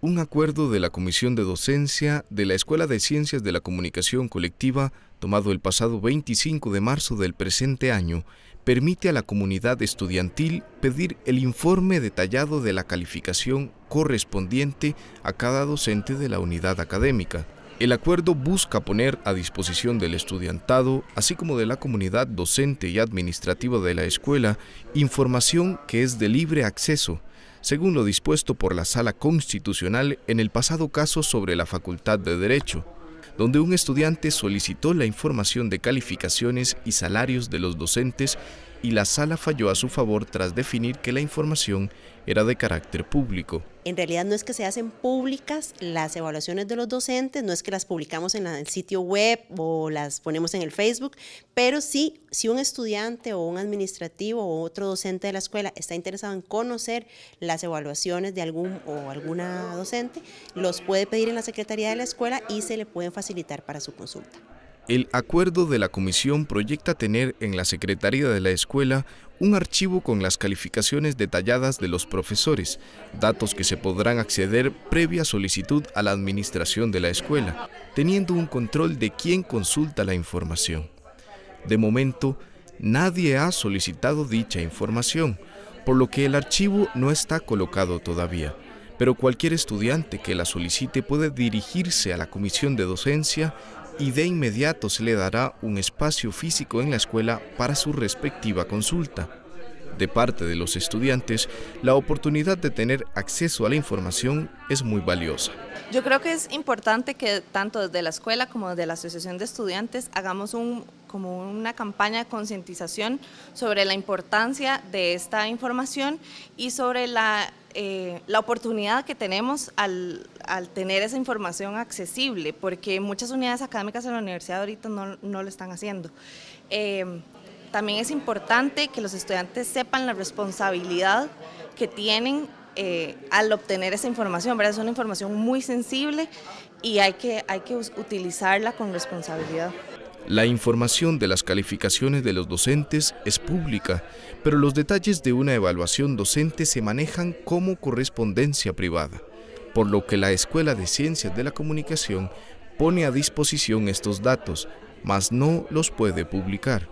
un acuerdo de la Comisión de Docencia de la Escuela de Ciencias de la Comunicación Colectiva, tomado el pasado 25 de marzo del presente año, permite a la comunidad estudiantil pedir el informe detallado de la calificación correspondiente a cada docente de la unidad académica. El acuerdo busca poner a disposición del estudiantado, así como de la comunidad docente y administrativa de la escuela, información que es de libre acceso según lo dispuesto por la Sala Constitucional en el pasado caso sobre la Facultad de Derecho, donde un estudiante solicitó la información de calificaciones y salarios de los docentes y la sala falló a su favor tras definir que la información era de carácter público. En realidad no es que se hacen públicas las evaluaciones de los docentes, no es que las publicamos en el sitio web o las ponemos en el Facebook, pero sí, si un estudiante o un administrativo o otro docente de la escuela está interesado en conocer las evaluaciones de algún o alguna docente, los puede pedir en la Secretaría de la Escuela y se le pueden facilitar para su consulta. El acuerdo de la comisión proyecta tener en la Secretaría de la Escuela un archivo con las calificaciones detalladas de los profesores, datos que se podrán acceder previa solicitud a la administración de la escuela, teniendo un control de quién consulta la información. De momento, nadie ha solicitado dicha información, por lo que el archivo no está colocado todavía, pero cualquier estudiante que la solicite puede dirigirse a la comisión de docencia y de inmediato se le dará un espacio físico en la escuela para su respectiva consulta. De parte de los estudiantes, la oportunidad de tener acceso a la información es muy valiosa. Yo creo que es importante que tanto desde la escuela como desde la Asociación de Estudiantes hagamos un, como una campaña de concientización sobre la importancia de esta información y sobre la eh, la oportunidad que tenemos al, tener esa información accesible, porque muchas unidades académicas en la universidad ahorita no, no lo están haciendo. Eh, también es importante que los estudiantes sepan la responsabilidad que tienen eh, al obtener esa información, ¿verdad? Es una información muy sensible y hay que, hay que utilizarla con responsabilidad. La información de las calificaciones de los docentes es pública, pero los detalles de una evaluación docente se manejan como correspondencia privada, por lo que la Escuela de Ciencias de la Comunicación pone a disposición estos datos, mas no los puede publicar.